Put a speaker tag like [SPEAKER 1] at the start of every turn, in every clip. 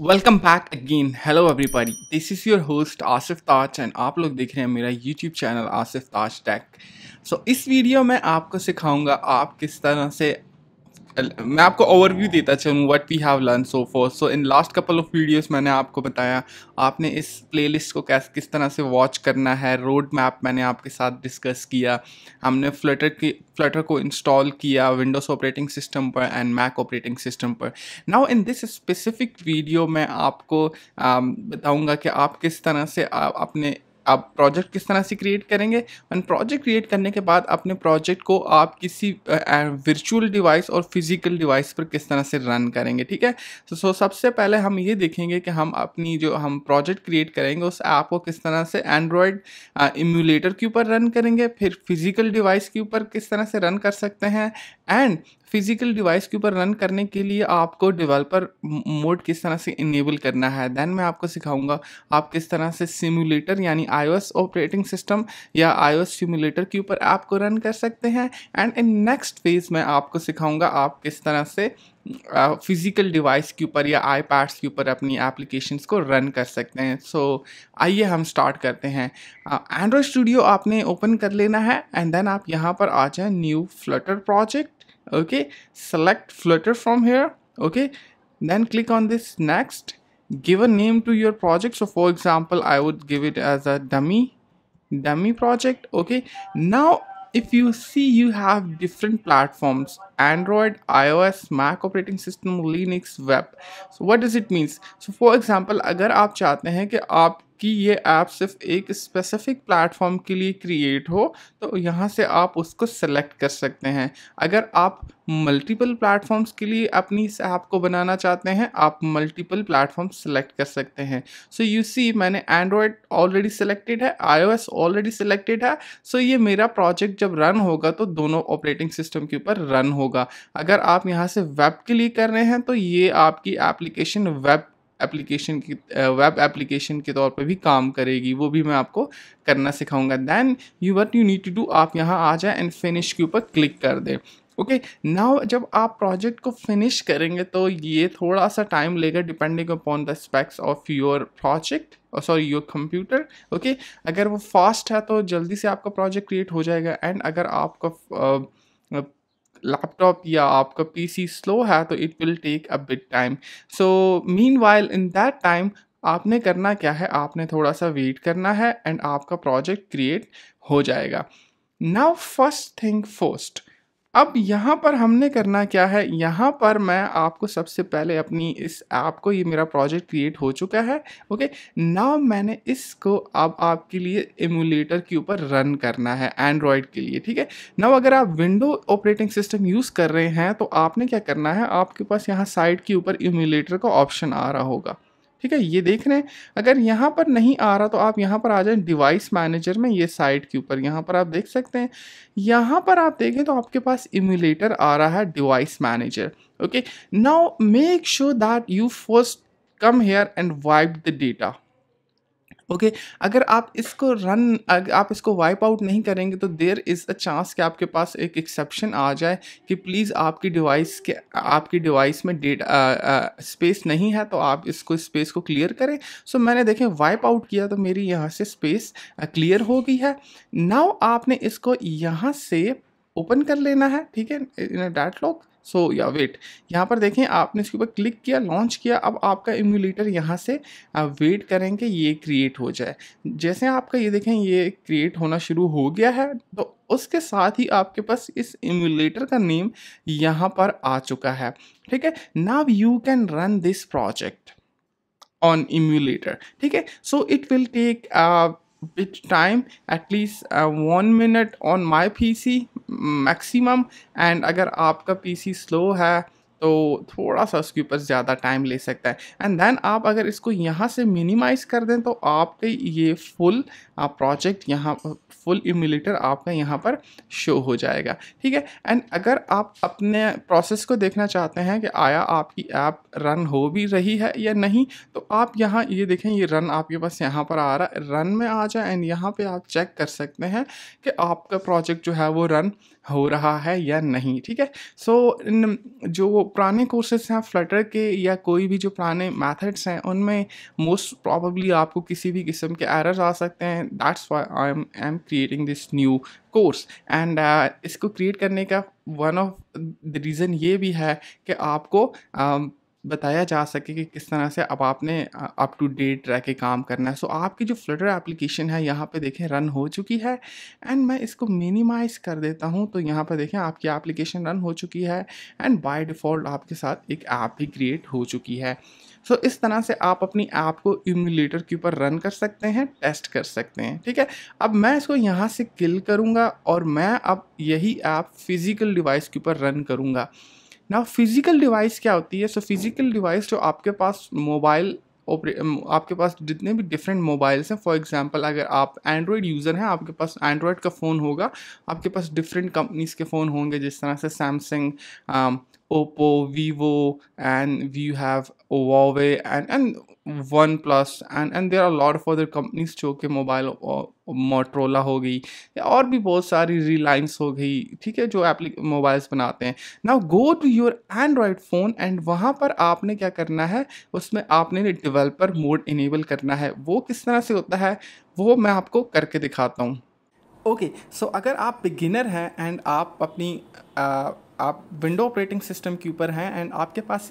[SPEAKER 1] welcome back again hello everybody this is your host Asif Taj and आप लोग देख रहे हैं मेरा YouTube channel Asif Taj tech so इस वीडियो में आपको सिखाऊंगा आप किस तरह से मैं आपको ओवरव्यू देता चलूँ what we have learn so far so in last couple of videos मैंने आपको बताया आपने इस लिस्ट को कैसे किस तरह से वॉच करना है रोड मैप मैंने आपके साथ डिस्कस किया हमने फ्लटर की फ्लटर को इंस्टॉल किया विंडोज़ ऑपरेटिंग सिस्टम पर एंड मैक ऑपरेटिंग सिस्टम पर now in this specific video मैं आपको um, बताऊँगा कि आप किस तरह से अपने आप प्रोजेक्ट किस तरह से क्रिएट करेंगे एंड प्रोजेक्ट क्रिएट करने के बाद अपने प्रोजेक्ट को आप किसी वर्चुअल डिवाइस और फिजिकल डिवाइस पर किस तरह से रन करेंगे ठीक है तो सो सबसे पहले हम ये देखेंगे कि हम अपनी जो हम प्रोजेक्ट क्रिएट करेंगे उस ऐप को किस तरह से एंड्रॉयड इम्यूलेटर के ऊपर रन करेंगे फिर फिजिकल डिवाइस के ऊपर किस तरह से रन कर सकते हैं एंड फिजिकल डिवाइस के ऊपर रन करने के लिए आपको डेवलपर मोड किस तरह से इनेबल करना है देन मैं आपको सिखाऊंगा आप किस तरह से सिमुलेटर यानी आईओएस ऑपरेटिंग सिस्टम या आईओएस सिमुलेटर के ऊपर ऐप को रन कर सकते हैं एंड इन नेक्स्ट फेज में आपको सिखाऊंगा आप किस तरह से फिज़िकल डिवाइस के ऊपर या आई पैड्स के ऊपर अपनी एप्लीकेशंस को रन कर सकते हैं सो so, आइए हम स्टार्ट करते हैं एंड्रॉयड स्टूडियो आपने ओपन कर लेना है एंड देन आप यहाँ पर आ जाए new Flutter project okay select flutter from here okay then click on this next give a name to your project so for example i would give it as a dummy dummy project okay now if you see you have different platforms android ios mac operating system linux web so what does it means so for example अगर आप चाहते हैं कि आप कि ये app सिर्फ एक स्पेसिफिक प्लेटफॉर्म के लिए क्रिएट हो तो यहाँ से आप उसको सेलेक्ट कर सकते हैं अगर आप मल्टीपल प्लेटफॉर्म्स के लिए अपनी इस ऐप को बनाना चाहते हैं आप मल्टीपल प्लेटफॉर्म सेलेक्ट कर सकते हैं सो यू सी मैंने एंड्रॉयड ऑलरेडी सेलेक्टेड है आईओएस ऑलरेडी सेलेक्टेड है सो so ये मेरा प्रोजेक्ट जब रन होगा तो दोनों ऑपरेटिंग सिस्टम के ऊपर रन होगा अगर आप यहाँ से वेब के लिए कर रहे हैं तो ये आपकी एप्लीकेशन वेब एप्लीकेशन की वेब एप्लीकेशन के तौर पर भी काम करेगी वो भी मैं आपको करना सिखाऊंगा then you what you need to do आप यहाँ आ जाए एंड फिनिश के ऊपर क्लिक कर दें ओके okay, नाउ जब आप प्रोजेक्ट को फिनिश करेंगे तो ये थोड़ा सा टाइम लेगा depending upon the specs of your project sorry your computer okay अगर वो फास्ट है तो जल्दी से आपका प्रोजेक्ट क्रिएट हो जाएगा एंड अगर आपका uh, लैपटॉप या आपका पीसी स्लो है तो it will take a bit time so meanwhile in that time आपने करना क्या है आपने थोड़ा सा वेट करना है एंड आपका प्रोजेक्ट क्रिएट हो जाएगा नाउ फर्स्ट थिंग फर्स्ट अब यहाँ पर हमने करना क्या है यहाँ पर मैं आपको सबसे पहले अपनी इस ऐप को ये मेरा प्रोजेक्ट क्रिएट हो चुका है ओके नाउ मैंने इसको अब आपके लिए एमुलेटर के ऊपर रन करना है एंड्रॉयड के लिए ठीक है नाउ अगर आप विंडो ऑपरेटिंग सिस्टम यूज़ कर रहे हैं तो आपने क्या करना है आपके पास यहाँ साइड के ऊपर एमुलेटर का ऑप्शन आ रहा होगा ठीक है ये देख रहे हैं अगर यहाँ पर नहीं आ रहा तो आप यहाँ पर आ जाए डिवाइस मैनेजर में ये साइट के ऊपर यहाँ पर आप देख सकते हैं यहाँ पर आप देखें तो आपके पास इम्यूलेटर आ रहा है device manager okay now make sure that you first come here and wipe the data okay अगर आप इसको रन आप इसको वाइप आउट नहीं करेंगे तो देर इज़ अ चांस कि आपके पास एक एक्सेप्शन आ जाए कि प्लीज़ आपकी डिवाइस के आपकी डिवाइस में डेटा स्पेस नहीं है तो आप इसको स्पेस को क्लियर करें सो so, मैंने देखें वाइप आउट किया तो मेरी यहाँ से स्पेस क्लियर हो गई है नाउ आपने इसको यहाँ से ओपन कर लेना है ठीक है इन डैट लॉक सो या वेट यहाँ पर देखें आपने इसके ऊपर क्लिक किया लॉन्च किया अब आपका इम्यूलेटर यहाँ से आप वेट करें कि ये क्रिएट हो जाए जैसे आपका ये देखें ये क्रिएट होना शुरू हो गया है तो उसके साथ ही आपके पास इस इम्यूलेटर का नेम यहाँ पर आ चुका है ठीक है now you can run this project on emulator ठीक है so it will take with time at least uh, one minute on my PC maximum and अगर आपका PC slow है तो थोड़ा सा उसके ऊपर ज़्यादा टाइम ले सकता है एंड देन आप अगर इसको यहाँ से मिनिमाइज कर दें तो आपके ये फुल आप प्रोजेक्ट यहाँ फुल इम्यूलेटर आपका यहाँ पर शो हो जाएगा ठीक है एंड अगर आप अपने प्रोसेस को देखना चाहते हैं कि आया आपकी ऐप रन हो भी रही है या नहीं तो आप यहाँ ये देखें ये रन आपके पास यहाँ पर आ रहा है रन में आ जाए एंड यहाँ पर आप चेक कर सकते हैं कि आपका प्रोजेक्ट जो है वो रन हो रहा है या नहीं ठीक है सो so, जो पुराने कोर्सेज हैं फ्लटर के या कोई भी जो पुराने मैथड्स हैं उनमें मोस्ट प्रॉबली आपको किसी भी किस्म के एरर्स आ सकते हैं that's why I am I am creating this new course and इसको क्रिएट करने का वन ऑफ द रीज़न ये भी है कि आपको uh, बताया जा सके कि किस तरह से अब आपने अप टू डेट रह के काम करना है सो so, आपकी जो फ्लटर एप्लीकेशन है यहाँ पे देखें रन हो चुकी है एंड मैं इसको मिनिमाइज़ कर देता हूँ तो यहाँ पर देखें आपकी एप्लीकेशन रन हो चुकी है एंड बाय डिफ़ॉल्ट आपके साथ एक ऐप भी क्रिएट हो चुकी है सो so, इस तरह से आप अपनी ऐप को इम्यूलेटर के ऊपर रन कर सकते हैं टेस्ट कर सकते हैं ठीक है अब मैं इसको यहाँ से किल करूँगा और मैं अब यही ऐप फिज़िकल डिवाइस के ऊपर रन करूँगा ना फिज़िकल डिवाइस क्या होती है सो फिज़िकल डिवाइस जो आपके पास मोबाइल आपके पास जितने भी डिफरेंट मोबाइल्स हैं फॉर एग्जांपल अगर आप एंड्रॉयड यूज़र हैं आपके पास एंड्रॉयड का फ़ोन होगा आपके पास डिफरेंट कंपनीज़ के फ़ोन होंगे जिस तरह से Samsung Oppo Vivo and we have Huawei and and OnePlus and and there are a lot of other companies जो कि मोबाइल मोटरोला हो गई और भी बहुत सारी रिलायंस हो गई ठीक है जो एप्ली मोबाइल्स बनाते हैं now go to your Android phone and वहाँ पर आपने क्या करना है उसमें आपने डिवेलपर मोड इनेबल करना है वो किस तरह से होता है वो मैं आपको करके दिखाता हूँ ओके okay, सो so अगर आप बिगिनर हैं एंड आप अपनी uh, आप विंडो ऑपरेटिंग सिस्टम के ऊपर हैं एंड आपके पास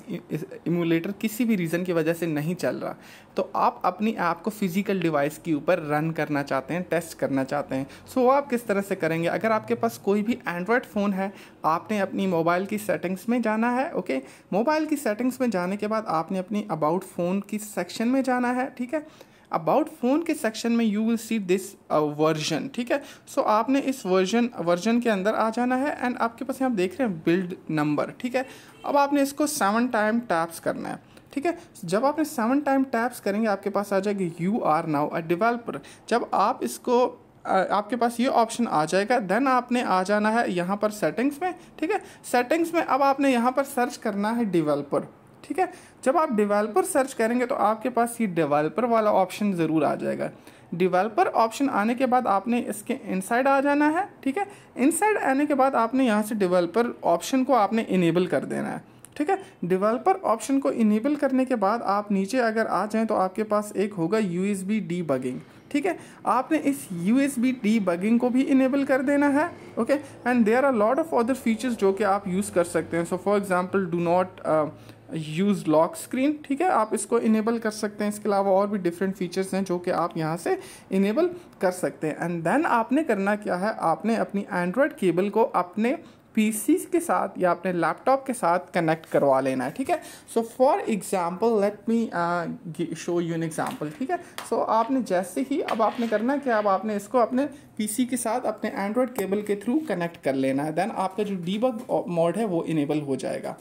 [SPEAKER 1] इमुलेटर किसी भी रीज़न की वजह से नहीं चल रहा तो आप अपनी ऐप को फिजिकल डिवाइस के ऊपर रन करना चाहते हैं टेस्ट करना चाहते हैं सो so, वो आप किस तरह से करेंगे अगर आपके पास कोई भी एंड्रॉयड फ़ोन है आपने अपनी मोबाइल की सेटिंग्स में जाना है ओके मोबाइल की सेटिंग्स में जाने के बाद आपने अपनी अबाउट फ़ोन की सेक्शन में जाना है ठीक है अबाउट फ़ोन के सेक्शन में you will see this version ठीक है सो so, आपने इस वर्जन वर्जन के अंदर आ जाना है एंड आपके पास यहाँ आप देख रहे हैं बिल्ड नंबर ठीक है अब आपने इसको सेवन टाइम टैप्स करना है ठीक है जब आपने सेवन टाइम टैप्स करेंगे आपके पास आ जाएगी you are now a developer जब आप इसको uh, आपके पास ये ऑप्शन आ जाएगा देन आपने आ जाना है यहाँ पर सेटिंग्स में ठीक है सेटिंग्स में अब आपने यहाँ पर सर्च करना है डिवेल्पर ठीक है जब आप डिवेलपर सर्च करेंगे तो आपके पास ये डिवेल्पर वाला ऑप्शन ज़रूर आ जाएगा डिवेलपर ऑप्शन आने के बाद आपने इसके इनसाइड आ जाना है ठीक है इनसाइड आने के बाद आपने यहाँ से डिवेलपर ऑप्शन को आपने इनेबल कर देना है ठीक है डिवेलपर ऑप्शन को इनेबल करने के बाद आप नीचे अगर आ जाएँ तो आपके पास एक होगा U S B debugging ठीक है आपने इस U S B debugging को भी इनेबल कर देना है okay and there are lot of other features जो कि आप यूज़ कर सकते हैं so for example do not use lock screen ठीक है आप इसको इनेबल कर सकते हैं इसके अलावा और भी डिफरेंट फीचर्स हैं जो कि आप यहाँ से इनेबल कर सकते हैं एंड देन आपने करना क्या है आपने अपनी एंड्रॉयड केबल को अपने पी के साथ या अपने लैपटॉप के साथ कनेक्ट करवा लेना है ठीक है so for example let me show you an example ठीक है सो आपने जैसे ही अब आपने करना क्या अब आपने इसको अपने पी के साथ अपने एंड्रॉयड केबल के थ्रू कनेक्ट कर लेना है देन आपका जो डीबग मोड uh, है वो इनेबल हो जाएगा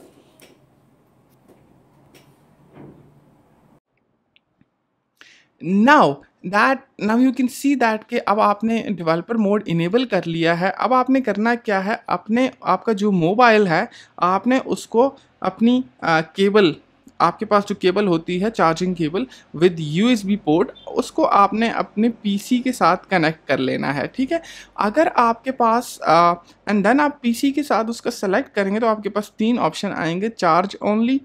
[SPEAKER 1] now that now you can see that कि अब आपने डेवलपर मोड इनेबल कर लिया है अब आपने करना क्या है अपने आपका जो मोबाइल है आपने उसको अपनी केबल आपके पास जो केबल होती है charging cable with U S B port उसको आपने अपने पी सी के साथ कनेक्ट कर लेना है ठीक है अगर आपके पास एंड देन आप पी सी के साथ उसका सेलेक्ट करेंगे तो आपके पास तीन ऑप्शन आएंगे charge only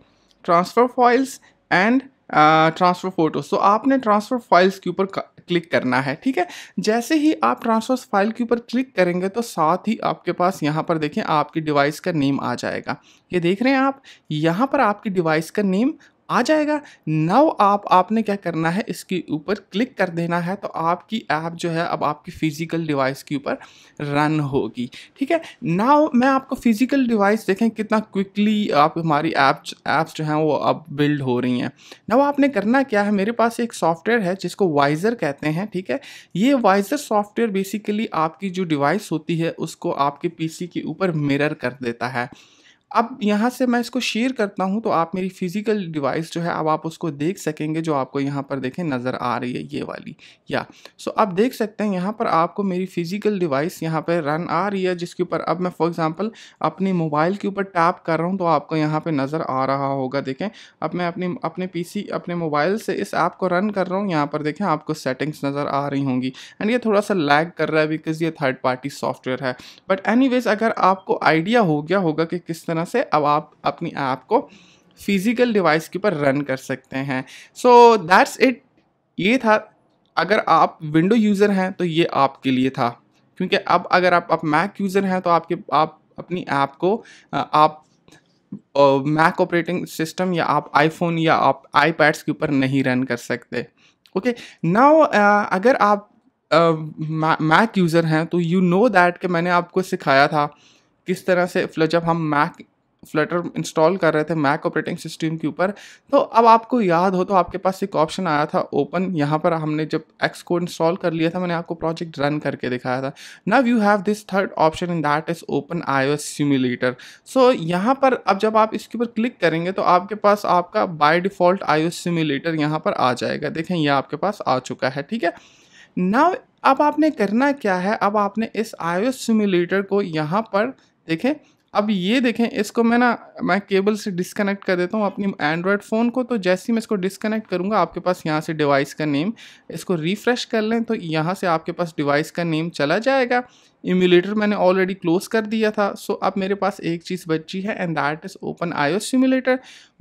[SPEAKER 1] transfer files and transfer photos तो आपने ट्रांसफ़र फाइल्स के ऊपर क्लिक करना है ठीक है जैसे ही आप ट्रांसफ़र फाइल के ऊपर क्लिक करेंगे तो साथ ही आपके पास यहाँ पर देखें आपकी डिवाइस का नेम आ जाएगा ये देख रहे हैं आप यहाँ पर आपकी डिवाइस का नेम आ जाएगा नव आप आपने क्या करना है इसके ऊपर क्लिक कर देना है तो आपकी ऐप जो है अब आपकी फ़िज़िकल डिवाइस के ऊपर रन होगी ठीक है नाव मैं आपको फ़िज़िकल डिवाइस देखें कितना क्विकली आप हमारी ऐप्स ऐप्स जो हैं वो अब बिल्ड हो रही हैं नव आपने करना क्या है मेरे पास एक सॉफ्टवेयर है जिसको वाइज़र कहते हैं ठीक है ये वाइज़र सॉफ्टवेयर बेसिकली आपकी जो डिवाइस होती है उसको आपके पी के ऊपर मिरर कर देता है अब यहाँ से मैं इसको शेयर करता हूँ तो आप मेरी फिज़िकल डिवाइस जो है अब आप उसको देख सकेंगे जो आपको यहाँ पर देखें नज़र आ रही है ये वाली या सो आप देख सकते हैं यहाँ पर आपको मेरी फिज़िकल डिवाइस यहाँ पर रन आ रही है जिसके ऊपर अब मैं फॉर एग्ज़ाम्पल अपने मोबाइल के ऊपर टैप कर रहा हूँ तो आपको यहाँ पर नज़र आ रहा होगा देखें अब मैं अपने अपने पी अपने मोबाइल से इस ऐप को रन कर रहा हूँ यहाँ पर देखें आपको सेटिंग्स नज़र आ रही होंगी एंड ये थोड़ा सा लैग कर रहा है बिकॉज़ ये थर्ड पार्टी सॉफ्टवेयर है बट एनी अगर आपको आइडिया हो गया होगा कि किस तरह तरह से अब आप अपनी ऐप को फिज़िकल डिवाइस के ऊपर रन कर सकते हैं सो दैट्स इट ये था अगर आप विंडो यूज़र हैं तो ये आपके लिए था क्योंकि अब अगर आप आप मैक यूज़र हैं तो आपके आप अपनी ऐप को आप मैक ऑपरेटिंग सिस्टम या आप आईफोन या आप आईपैड्स के ऊपर नहीं रन कर सकते ओके okay, नाउ uh, अगर आप मैक uh, यूज़र हैं तो यू नो दैट कि मैंने आपको सिखाया था किस तरह से जब हम मैक फ्लटर इंस्टॉल कर रहे थे मैक ऑपरेटिंग सिस्टम के ऊपर तो अब आपको याद हो तो आपके पास एक ऑप्शन आया था ओपन यहाँ पर हमने जब एक्स को इंस्टॉल कर लिया था मैंने आपको प्रोजेक्ट रन करके दिखाया था now you have this third option in that is open I S simulator so यहाँ पर अब जब आप इसके ऊपर क्लिक करेंगे तो आपके पास आपका by default I S simulator यहाँ पर आ जाएगा देखें यह आपके पास आ चुका है ठीक है नव अब आपने करना क्या है अब आपने इस आई सिम्यूलेटर को यहाँ पर देखें अब ये देखें इसको मैं ना मैं केबल से डिसकनेक्ट कर देता हूँ अपनी एंड्रॉयड फ़ोन को तो जैसे ही मैं इसको डिसकनेक्ट करूँगा आपके पास यहाँ से डिवाइस का नेम इसको रिफ़्रेश कर लें तो यहाँ से आपके पास डिवाइस का नेम चला जाएगा इम्यूलेटर मैंने ऑलरेडी क्लोज कर दिया था सो अब मेरे पास एक चीज़ बची है and that is open I O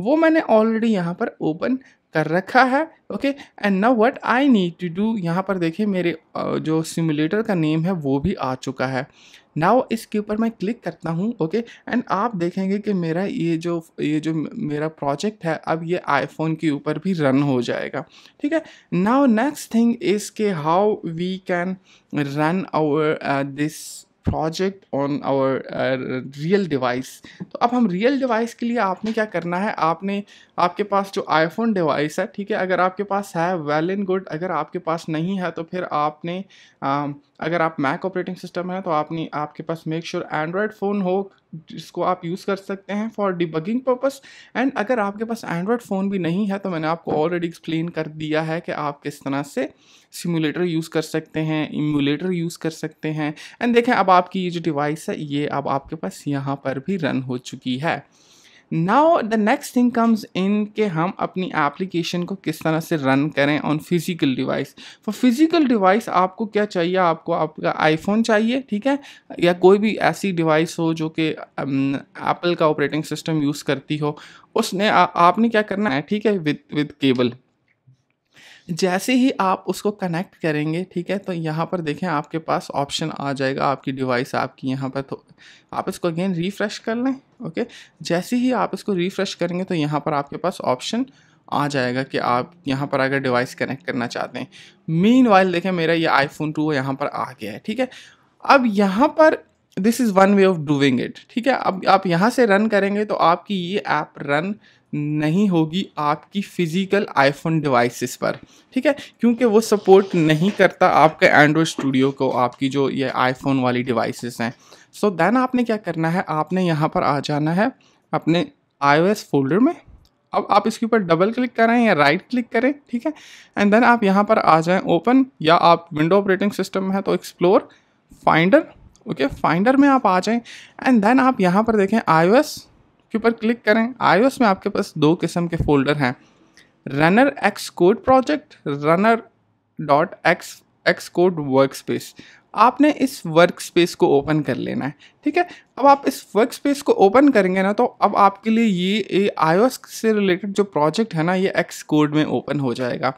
[SPEAKER 1] वो मैंने ऑलरेडी यहाँ पर ओपन कर रखा है okay and now what I need to do यहाँ पर देखिए मेरे जो सिमुलेटर का नेम है वो भी आ चुका है नाउ इसके ऊपर मैं क्लिक करता हूँ ओके एंड आप देखेंगे कि मेरा ये जो ये जो मेरा प्रोजेक्ट है अब ये आईफोन के ऊपर भी रन हो जाएगा ठीक है नाउ नेक्स्ट थिंग इज़ के how we can run our this project on our real device तो अब हम रियल डिवाइस के लिए आपने क्या करना है आपने आपके पास जो आईफोन डिवाइस है ठीक है अगर आपके पास है वेल एंड गुड अगर आपके पास नहीं है तो फिर आपने आ, अगर आप मैक ऑपरेटिंग सिस्टम है तो आपने आपके पास मेक श्योर एंड्रॉयड फ़ोन हो जिसको आप यूज़ कर सकते हैं फॉर डिबगिंग पर्पस एंड अगर आपके पास एंड्रॉयड फ़ोन भी नहीं है तो मैंने आपको ऑलरेडी एक्सप्लेन कर दिया है कि आप किस तरह से सिमुलेटर यूज़ कर सकते हैं इम्यूलेटर यूज़ कर सकते हैं एंड देखें अब आपकी ये जो डिवाइस है ये अब आपके पास यहाँ पर भी रन हो चुकी है now the next thing comes in के हम अपनी एप्लीकेशन को किस तरह से रन करें on physical device for physical device आपको क्या चाहिए आपको आपका आईफोन चाहिए ठीक है या कोई भी ऐसी डिवाइस हो जो कि एप्पल um, का ऑपरेटिंग सिस्टम यूज़ करती हो उसने आ, आपने क्या करना है ठीक है विद विद केबल जैसे ही आप उसको कनेक्ट करेंगे ठीक है तो यहाँ पर देखें आपके पास ऑप्शन आ जाएगा आपकी डिवाइस आपकी यहाँ पर तो आप इसको अगेन रिफ़्रेश कर लें ओके जैसे ही आप इसको रिफ़्रेश करेंगे तो यहाँ पर आपके पास ऑप्शन आ जाएगा कि आप यहाँ पर अगर डिवाइस कनेक्ट करना चाहते हैं मेन वाइल देखें मेरा ये आईफोन टू यहाँ पर आ गया है ठीक है अब यहाँ पर this is one way of doing it ठीक है अब आप यहाँ से रन करेंगे तो आपकी ये ऐप रन नहीं होगी आपकी फ़िज़िकल आईफोन डिवाइसेस पर ठीक है क्योंकि वो सपोर्ट नहीं करता आपके एंड्रॉयड स्टूडियो को आपकी जो ये आईफोन वाली डिवाइसेस हैं सो so देन आपने क्या करना है आपने यहाँ पर आ जाना है अपने आईओएस फोल्डर में अब आप इसके ऊपर डबल क्लिक करें या राइट क्लिक करें ठीक है एंड देन आप यहाँ पर आ जाएँ ओपन या आप विंडो ऑपरेटिंग सिस्टम में है तो एक्सप्लोर फाइंडर ओके फाइंडर में आप आ जाएँ एंड देन आप यहाँ पर देखें आई के ऊपर क्लिक करें आई में आपके पास दो किस्म के फोल्डर हैं runner Xcode project runner dot X Xcode workspace आपने इस वर्क स्पेस को ओपन कर लेना है ठीक है अब आप इस वर्क स्पेस को ओपन करेंगे ना तो अब आपके लिए ये आई से रिलेटेड जो प्रोजेक्ट है ना ये एक्स कोड में ओपन हो जाएगा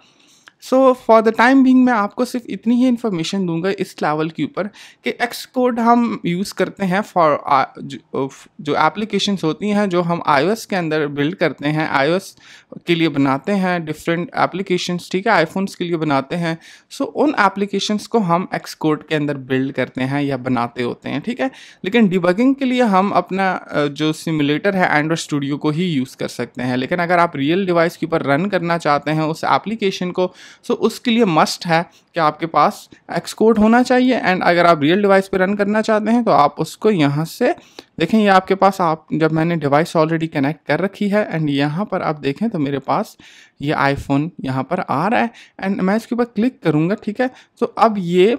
[SPEAKER 1] so for the time being मैं आपको सिर्फ इतनी ही इन्फॉर्मेशन दूंगा इस लेवल के ऊपर कि एक्स कोड हम यूज़ करते हैं फॉर जो एप्लीकेशन होती हैं जो हम आई के अंदर बिल्ड करते हैं आई के लिए बनाते हैं डिफरेंट एप्लीकेशंस ठीक है आईफोन्स के लिए बनाते हैं सो so, उन एप्लीकेशंस को हम एक्स कोड के अंदर बिल्ड करते हैं या बनाते होते हैं ठीक है लेकिन डिबगिंग के लिए हम अपना जो सिमुलेटर है एंड्रॉयड स्टूडियो को ही यूज़ कर सकते हैं लेकिन अगर आप रियल डिवाइस के ऊपर रन करना चाहते हैं उस एप्लीकेशन को सो so, उसके लिए मस्ट है कि आपके पास एक्स कोड होना चाहिए एंड अगर आप रियल डिवाइस पे रन करना चाहते हैं तो आप उसको यहाँ से देखें ये आपके पास आप जब मैंने डिवाइस ऑलरेडी कनेक्ट कर रखी है एंड यहाँ पर आप देखें तो मेरे पास ये आईफोन यहाँ पर आ रहा है एंड मैं इसके ऊपर क्लिक करूँगा ठीक है तो अब ये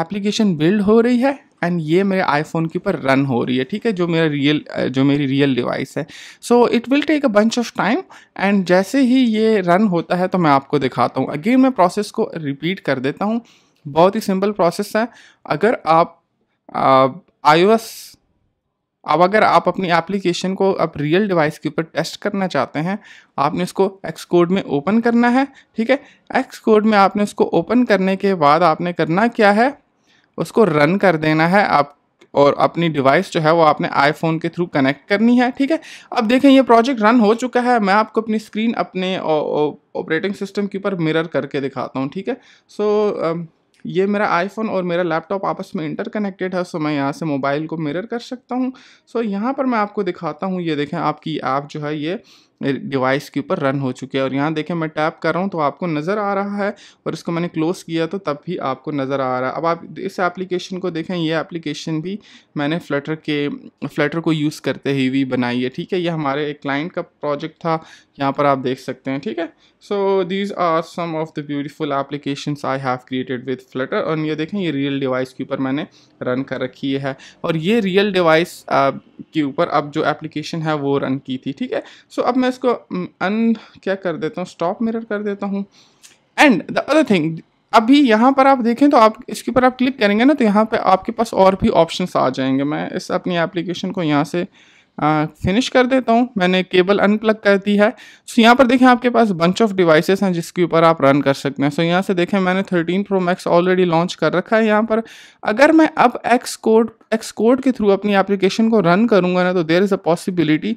[SPEAKER 1] एप्लीकेशन बिल्ड हो रही है एंड ये मेरे आईफोन के ऊपर रन हो रही है ठीक है जो मेरा रियल जो मेरी रियल डिवाइस है so it will take a bunch of time and जैसे ही ये रन होता है तो मैं आपको दिखाता हूँ अगेन मैं प्रोसेस को रिपीट कर देता हूँ बहुत ही सिंपल प्रोसेस है अगर आप आई अब अगर आप अपनी एप्लीकेशन को आप रियल डिवाइस के ऊपर टेस्ट करना चाहते हैं आपने इसको एक्स कोड में ओपन करना है ठीक है एक्स कोड में आपने उसको ओपन करने के बाद आपने करना क्या है उसको रन कर देना है आप और अपनी डिवाइस जो है वो आपने आईफोन के थ्रू कनेक्ट करनी है ठीक है अब देखें ये प्रोजेक्ट रन हो चुका है मैं आपको अपनी स्क्रीन अपने ऑपरेटिंग सिस्टम के ऊपर मिरर करके दिखाता हूँ ठीक है सो so, ये मेरा आईफोन और मेरा लैपटॉप आपस में इंटरकनेक्टेड है सो मैं यहाँ से मोबाइल को मिरर कर सकता हूँ सो यहाँ पर मैं आपको दिखाता हूँ ये देखें आपकी ऐप आप जो है ये डिवाइस के ऊपर रन हो चुके हैं और यहाँ देखें मैं टैप कर रहा हूँ तो आपको नज़र आ रहा है और इसको मैंने क्लोज़ किया तो तब भी आपको नज़र आ रहा है अब आप इस एप्लीकेशन को देखें ये एप्लीकेशन भी मैंने फ्लटर के फ्लटर को यूज़ करते ही भी बनाई है ठीक है ये हमारे एक क्लाइंट का प्रोजेक्ट था यहाँ पर आप देख सकते हैं ठीक है so these are some of the beautiful application I have created with Flutter और ये देखें ये रियल डिवाइस के ऊपर मैंने रन कर रखी है और ये रियल डिवाइस uh, के ऊपर अब जो एप्लीकेशन है वो रन की थी ठीक है सो अब मैं मैं इसको अन क्या कर देता हूँ स्टॉप मिरर कर देता हूँ एंड द अदर थिंग अभी यहाँ पर आप देखें तो आप इसके ऊपर आप क्लिक करेंगे ना तो यहाँ पे आपके पास और भी ऑप्शंस आ जाएंगे मैं इस अपनी एप्लीकेशन को यहाँ से फिनिश कर देता हूँ मैंने केबल अनप्लग कर दी है सो so, यहाँ पर देखें आपके पास बंच ऑफ डिवाइसेस हैं जिसके ऊपर आप रन कर सकते हैं सो so, यहाँ से देखें मैंने 13 प्रो मैक्स ऑलरेडी लॉन्च कर रखा है यहाँ पर अगर मैं अब एक्स कोड एक्स कोड के थ्रू अपनी एप्लीकेशन को रन करूँगा ना तो देर इज़ अ पॉसिबिलिटी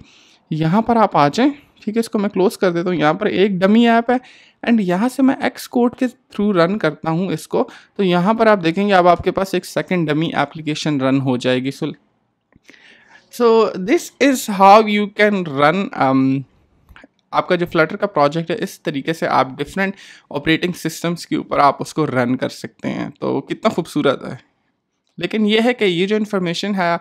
[SPEAKER 1] यहाँ पर आप आ जाएँ ठीक है इसको मैं क्लोज़ कर देता हूँ यहाँ पर एक डमी ऐप है एंड यहाँ से मैं एक्स कोड के थ्रू रन करता हूँ इसको तो यहाँ पर आप देखेंगे अब आपके पास एक सेकेंड डमी एप्लीकेशन रन हो जाएगी so so this is how you can run आपका जो फ्लटर का प्रोजेक्ट है इस तरीके से आप डिफरेंट ऑपरेटिंग सिस्टम्स के ऊपर आप उसको रन कर सकते हैं तो कितना खूबसूरत है लेकिन ये है कि ये जो इन्फॉर्मेशन है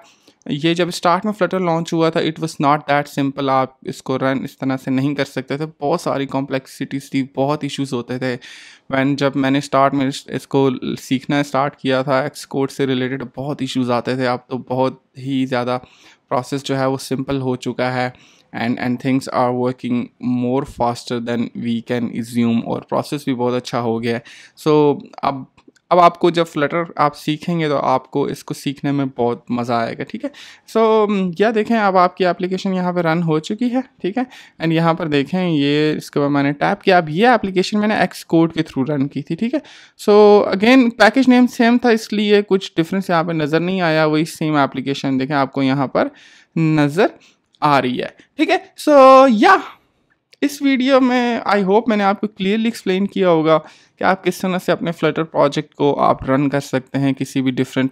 [SPEAKER 1] ये जब स्टार्ट में फ्लटर लॉन्च हुआ था it was not that simple आप इसको रन इस तरह से नहीं कर सकते थे बहुत सारी कॉम्प्लेक्सिटीज थी बहुत इश्यूज होते थे वैन जब मैंने स्टार्ट में इसको सीखना स्टार्ट किया था एक्सकोड से रिलेटेड बहुत इश्यूज आते थे अब तो बहुत ही ज़्यादा प्रोसेस जो है वो सिंपल हो चुका है and and things are working more faster than we can assume और प्रोसेस भी बहुत अच्छा हो गया है सो so, अब अब आपको जब फ्लटर आप सीखेंगे तो आपको इसको सीखने में बहुत मज़ा आएगा ठीक है सो so, या देखें अब आपकी एप्लीकेशन यहाँ पर रन हो चुकी है ठीक है एंड यहाँ पर देखें ये इसके बाद मैंने टैप किया अब ये एप्लीकेशन मैंने एक्स कोड के थ्रू रन की थी ठीक है so again package name same था इसलिए कुछ डिफरेंस यहाँ पर नज़र नहीं आया वही सेम एप्लीकेशन देखें आपको यहाँ पर नज़र आ रही है ठीक है सो या इस वीडियो में आई होप मैंने आपको क्लियरली एक्सप्लेन किया होगा कि आप किस तरह से अपने फ्लटर प्रोजेक्ट को आप रन कर सकते हैं किसी भी डिफरेंट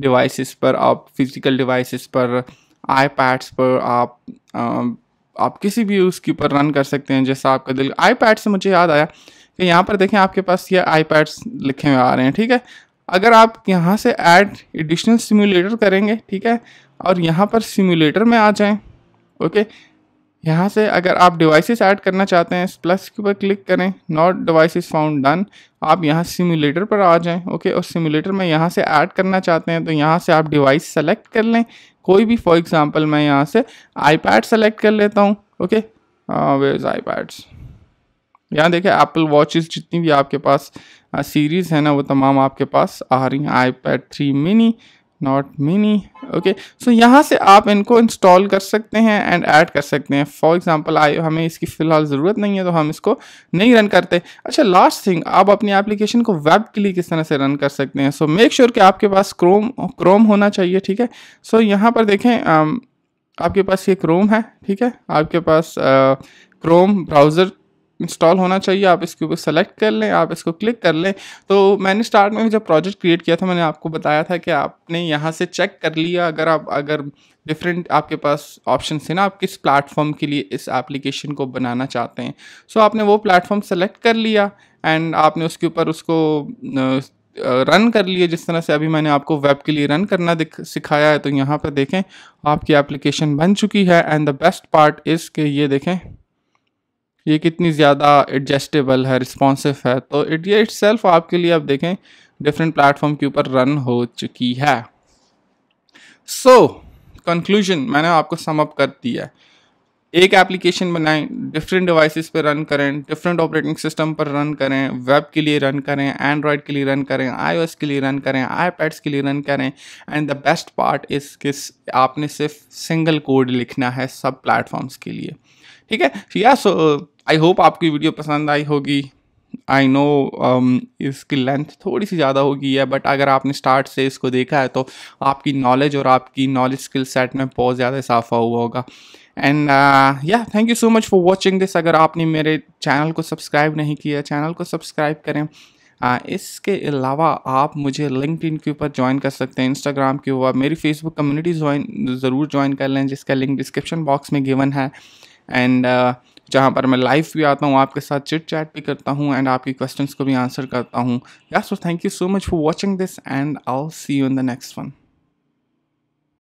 [SPEAKER 1] डिवाइसेस uh, पर आप फिज़िकल डिवाइसेस पर आईपैड्स पर आप आ, um, आप किसी भी उसके ऊपर रन कर सकते हैं जैसा आपका दिल आईपैड से मुझे याद आया कि यहाँ पर देखें आपके पास ये आईपैड्स लिखे हुए आ रहे हैं ठीक है अगर आप यहाँ से ऐड एडिशनल सिम्यूलेटर करेंगे ठीक है और यहाँ पर सिम्यूलेटर में आ जाएं ओके यहाँ से अगर आप डिवाइसेस ऐड करना चाहते हैं प्लस के ऊपर क्लिक करें नॉट डिवाइसेस फाउंड डन आप यहाँ सिमुलेटर पर आ जाएं ओके और सिमुलेटर में यहाँ से ऐड करना चाहते हैं तो यहाँ से आप डिवाइस सेलेक्ट कर लें कोई भी फॉर एग्जांपल मैं यहाँ से आईपैड सेलेक्ट कर लेता हूँ ओके वेज आई पैड्स यहाँ देखें एप्पल वॉचेस जितनी भी आपके पास सीरीज़ uh, है ना वो तमाम आपके पास आ रही हैं iPad three mini not mini okay so यहाँ से आप इनको इंस्टॉल कर सकते हैं एंड ऐड कर सकते हैं फॉर एग्जांपल आई हमें इसकी फ़िलहाल ज़रूरत नहीं है तो हम इसको नहीं रन करते अच्छा लास्ट थिंग आप अपनी एप्लीकेशन को वेब के लिए किस तरह से रन कर सकते हैं सो मेक श्योर कि आपके पास क्रोम क्रोम होना चाहिए ठीक है सो so, यहाँ पर देखें um, आपके पास ये क्रोम है ठीक है आपके पास क्रोम uh, ब्राउज़र इंस्टॉल होना चाहिए आप इसके ऊपर सेलेक्ट कर लें आप इसको क्लिक कर लें तो मैंने स्टार्ट में जब प्रोजेक्ट क्रिएट किया था मैंने आपको बताया था कि आपने यहाँ से चेक कर लिया अगर आप अगर डिफरेंट आपके पास ऑप्शन है ना आप किस प्लेटफॉर्म के लिए इस एप्लीकेशन को बनाना चाहते हैं सो so, आपने वो प्लेटफॉर्म सेलेक्ट कर लिया एंड आपने उसके ऊपर उसको रन कर लिए जिस तरह से अभी मैंने आपको वेब के लिए रन करना सिखाया है तो यहाँ पर देखें आपकी एप्लीकेशन बन चुकी है and the best part is के ये देखें ये कितनी ज़्यादा एडजस्टेबल है रिस्पॉन्सिव है तो इट ये इट आपके लिए आप देखें डिफरेंट प्लेटफॉर्म के ऊपर रन हो चुकी है सो so, कंक्लूजन मैंने आपको समअप कर दिया एक एप्लीकेशन बनाएं डिफरेंट डिवाइसेस पर रन करें डिफरेंट ऑपरेटिंग सिस्टम पर रन करें वेब के लिए रन करें एंड्रॉयड के लिए रन करें आईओएस के लिए रन करें आईपैड्स के लिए रन करें एंड द बेस्ट पार्ट इस किस आपने सिर्फ सिंगल कोड लिखना है सब प्लेटफॉर्म्स के लिए ठीक है या सो आई होप आपकी वीडियो पसंद आई होगी आई नो um, इसकी लेंथ थोड़ी सी ज़्यादा होगी है बट अगर आपने स्टार्ट से इसको देखा है तो आपकी नॉलेज और आपकी नॉलेज स्किल सेट में बहुत ज़्यादा इजाफा हुआ होगा एंड या thank you so much for watching this अगर आपने मेरे चैनल को सब्सक्राइब नहीं किया चैनल को सब्सक्राइब करें uh, इसके अलावा आप मुझे लिंकड के ऊपर ज्वाइन कर सकते हैं इंस्टाग्राम के ऊपर मेरी फेसबुक कम्युनिटी ज्वाइन ज़रूर ज्वाइन कर लें जिसका लिंक डिस्क्रिप्शन बॉक्स में गिवन है एंड uh, जहाँ पर मैं लाइव भी आता हूँ आपके साथ चिट चैट भी करता हूँ एंड आपकी क्वेश्चन को भी आंसर करता हूँ या so thank you so much for watching this and I see you in the next one